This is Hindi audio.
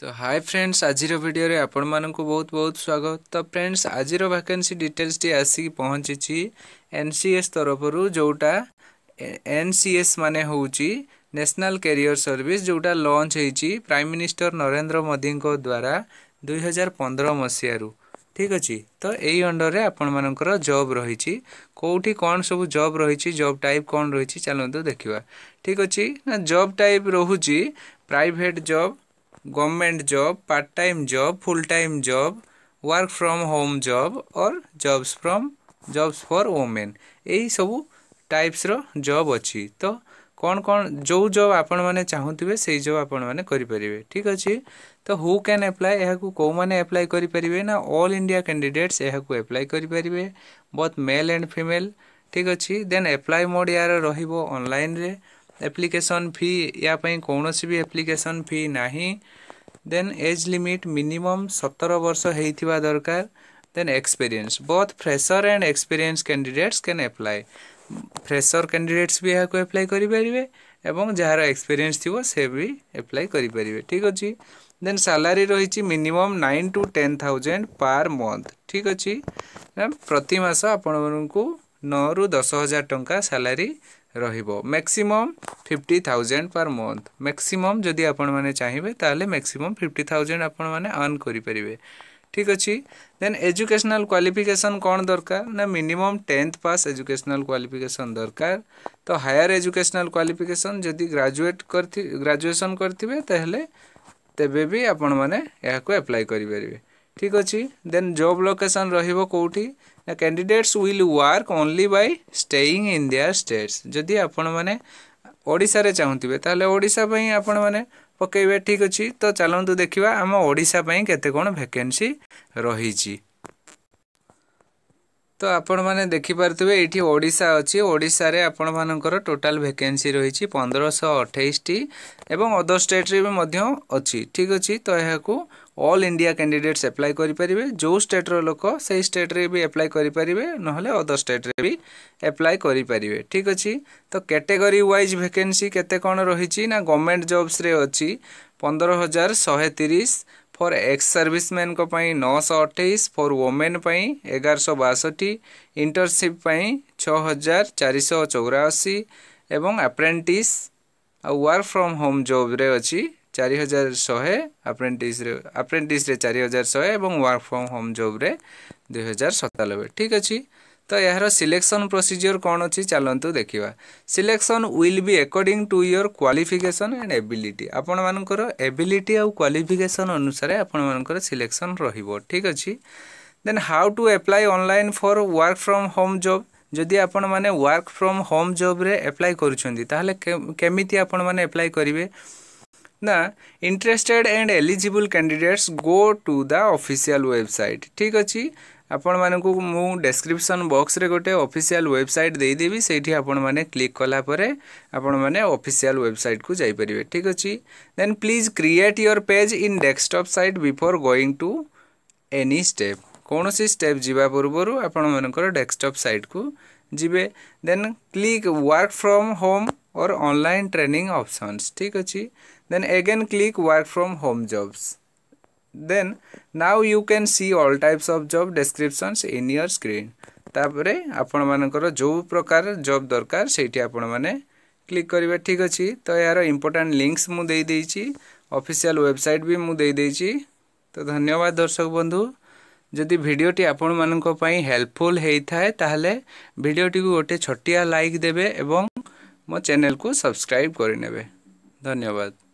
तो हाय फ्रेंड्स आज भिडियो आपण मूँ बहुत बहुत स्वागत तो फ्रेंड्स आज भैकेन्सी डिटेल्स टी आसिक पहुँची एन सी एस तरफर जोटा एन सी एस मान हूँ ନ୍ୟାସନାଲ୍ କ୍ୟାରିୟର ସର୍ଭିସ୍ ଯେଉଁଟା ଲଞ୍ଚ ହେଇଛି ପ୍ରାଇମ୍ ମିନିଷ୍ଟର ନରେନ୍ଦ୍ର ମୋଦିଙ୍କ ଦ୍ୱାରା ଦୁଇହଜାର ପନ୍ଦର ମସିହାରୁ ଠିକ୍ ଅଛି ତ ଏଇ ଅଣ୍ଡରରେ ଆପଣମାନଙ୍କର ଜବ୍ ରହିଛି କେଉଁଠି କ'ଣ ସବୁ ଜବ୍ ରହିଛି ଜବ୍ ଟାଇପ୍ କ'ଣ ରହିଛି ଚାଲନ୍ତୁ ଦେଖିବା ଠିକ୍ ଅଛି ନା ଜବ୍ ଟାଇପ୍ ରହୁଛି private job government job part time job full time job work from home job or jobs from jobs for women এইসবু টাইপ্সর জব অছি তো କ'ଣ କ'ଣ ଯେଉଁ ଜବ୍ ଆପଣମାନେ ଚାହୁଁଥିବେ ସେଇ ଜବ୍ ଆପଣମାନେ କରିପାରିବେ ଠିକ୍ ଅଛି ତ ହୁ କ୍ୟାନ୍ ଆପ୍ଲାଏ ଏହାକୁ କେଉଁମାନେ ଆପ୍ଲାଏ କରିପାରିବେ ନା ଅଲ୍ ଇଣ୍ଡିଆ କ୍ୟାଣ୍ଡିଡେଟ୍ସ ଏହାକୁ ଆପ୍ଲାଏ କରିପାରିବେ ବୋଥ୍ ମେଲ୍ ଆଣ୍ଡ ଫିମେଲ୍ ଠିକ୍ ଅଛି ଦେନ୍ ଆପ୍ଲାଏ ମୋଡ଼୍ ଏହାର ରହିବ ଅନଲାଇନ୍ରେ एप्लिकेसन फी या कौन भी एप्लिकेसन फी ना देन एज लिमिट मिनिमम सतर वर्ष होता दरकार then experience both fresher and experience candidates can apply fresher candidates भी यहाँ एप्लाई करें जार एक्सपीरियंस थी से भी एप्लाई करेंगे ठीक अच्छे देन सालरी रही minimum nine to ten thousand per month ठीक अच्छे प्रति आपण को नौ रु दस हजार टाँचा salary maximum fifty thousand per month maximum जदि आपण मैंने चाहिए तेल मैक्सीम फिफ्टी थाउजेंड आपने अर्न करेंगे ठीक अच्छे देन एजुकेशनल क्वालिफिकेशन कौन दरकार ना minimum tenth pass educational qualification दरकार तो हायर एजुकेशनल क्वालिफिकेशन जदि ग्राजुएट कर ग्राजुएसन करेंगे तेल तेबी आपण मैंने को अप्लाई करें ঠিক ଅଛି ଦେନ୍ ଜବ୍ ଲୋକେସନ୍ ରହିବ କେଉଁଠି ନା candidates will work only by staying in their states ଯଦି ଆପଣମାନେ ଓଡ଼ିଶାରେ ଚାହୁଁଥିବେ ତାହେଲେ ଓଡ଼ିଶା ପାଇଁ ଆପଣମାନେ ପକାଇବେ ଠିକ୍ ଅଛି ତ ଚାଲନ୍ତୁ ଦେଖିବା ଆମ ଓଡ଼ିଶା ପାଇଁ କେତେ କ'ଣ ଭେକେନ୍ସି ରହିଛି ତ ଆପଣମାନେ ଦେଖିପାରୁଥିବେ ଏଇଠି ଓଡ଼ିଶା ଅଛି ଓଡ଼ିଶାରେ ଆପଣମାନଙ୍କର ଟୋଟାଲ୍ ଭେକେନ୍ସି ରହିଛି ପନ୍ଦରଶହ ଅଠେଇଶଟି ଏବଂ ଅଦର ଷ୍ଟେଟ୍ରେ ବି ମଧ୍ୟ ଅଛି ଠିକ୍ ଅଛି ତ ଏହାକୁ ଅଲ୍ ଇଣ୍ଡିଆ କ୍ୟାଣ୍ଡିଡେଟ୍ସ ଆପ୍ଲାଏ କରିପାରିବେ ଯେଉଁ ଷ୍ଟେଟ୍ର ଲୋକ ସେଇ ଷ୍ଟେଟ୍ରେ ବି ଆପ୍ଲାଏ କରିପାରିବେ ନହେଲେ ଅଦର ଷ୍ଟେଟ୍ରେ ବି ଆପ୍ଲାଏ କରିପାରିବେ ଠିକ୍ ଅଛି ତ କ୍ୟାଟେଗୋରୀ ୱାଇଜ୍ ଭେକେନ୍ସି କେତେ କ'ଣ ରହିଛି ନା ଗଭର୍ଣ୍ଣମେଣ୍ଟ ଜବ୍ସରେ ଅଛି ପନ୍ଦର ହଜାର ଶହେ ତିରିଶ ଫର୍ ଏକ୍ସ ସର୍ଭିସମ୍ୟାନ୍ଙ୍କ ପାଇଁ ନଅଶହ ଅଠେଇଶ ଫର୍ ୱମେନ୍ ପାଇଁ ଏଗାରଶହ ବାଷଠି ଇଣ୍ଟରସିପ୍ ପାଇଁ ଛଅ ହଜାର ଚାରିଶହ ଚଉରାଅଶୀ ଏବଂ ଆପ୍ରେଣ୍ଟିସ୍ ଆଉ ୱାର୍କ ଫ୍ରମ୍ ହୋମ୍ ଜବ୍ରେ ଅଛି ଚାରି ହଜାର ଶହେ ଆପ୍ରେଣ୍ଟିସ୍ରେ ଆପ୍ରେଣ୍ଟିସ୍ରେ ଚାରି ହଜାର ଶହେ ଏବଂ ୱାର୍କ ଫ୍ରମ୍ ହୋମ୍ ଜବ୍ରେ ଦୁଇ ହଜାର ସତାନବେ ଠିକ୍ ଅଛି ତ ଏହାର ସିଲେକ୍ସନ୍ ପ୍ରୋସିଜିଓର କ'ଣ ଅଛି ଚାଲନ୍ତୁ ଦେଖିବା selection will be according to your qualification and ability ଆପଣମାନଙ୍କର ଏବିଲିଟି ଆଉ କ୍ୱାଲିଫିକେସନ୍ ଅନୁସାରେ ଆପଣମାନଙ୍କର ସିଲେକ୍ସନ୍ ରହିବ ଠିକ୍ ଅଛି then how to apply online for work from home job ଯଦି ଆପଣମାନେ ୱାର୍କ ଫ୍ରମ୍ ହୋମ୍ ଜବ୍ରେ ଆପ୍ଲାଏ କରୁଛନ୍ତି ତାହେଲେ କେମିତି ଆପଣମାନେ ଆପ୍ଲାଏ କରିବେ ନା interested and eligible candidates go to the official website ଠିକ୍ ଅଛି ଆପଣମାନଙ୍କୁ ମୁଁ ଡେସ୍କ୍ରିପସନ୍ ବକ୍ସରେ ଗୋଟେ ଅଫିସିଆଲ୍ ୱେବସାଇଟ୍ ଦେଇଦେବି ସେଇଠି ଆପଣମାନେ କ୍ଲିକ୍ କଲା ପରେ ଆପଣମାନେ ଅଫିସିଆଲ୍ ୱେବସାଇଟ୍କୁ ଯାଇପାରିବେ ଠିକ୍ ଅଛି then please create your page in desktop site before going to any step କୌଣସି ଷ୍ଟେପ୍ ଯିବା ପୂର୍ବରୁ ଆପଣମାନଙ୍କର ଡେସ୍କଟପ୍ ସାଇଟ୍କୁ ଯିବେ then click work from home or online training options ଠିକ୍ ଅଛି then again click work from home jobs then now you can see all types of job descriptions in your screen तापर आपण मानकर जो प्रकार जॉब दरकार से आपण क्लिक करेंगे ठीक अछि तो यार इंपोर्टेंट लिंक्स मुझे दे दे ऑफिशियल वेबसाइट भी मुझे दे दे तो धन्यवाद दर्शक बंधु जदि भिडटी आपण मानको पई हेल्पफुल हेइ थाए ताहले वीडियो को गोटे छटिया लाइक देबे मो चैनल को सब्सक्राइब करे धन्यवाद